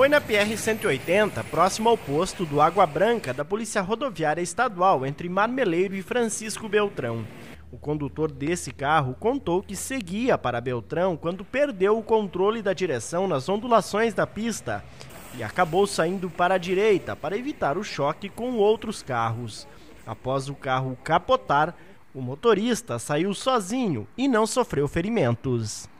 Foi na PR-180, próximo ao posto do Água Branca da Polícia Rodoviária Estadual, entre Marmeleiro e Francisco Beltrão. O condutor desse carro contou que seguia para Beltrão quando perdeu o controle da direção nas ondulações da pista e acabou saindo para a direita para evitar o choque com outros carros. Após o carro capotar, o motorista saiu sozinho e não sofreu ferimentos.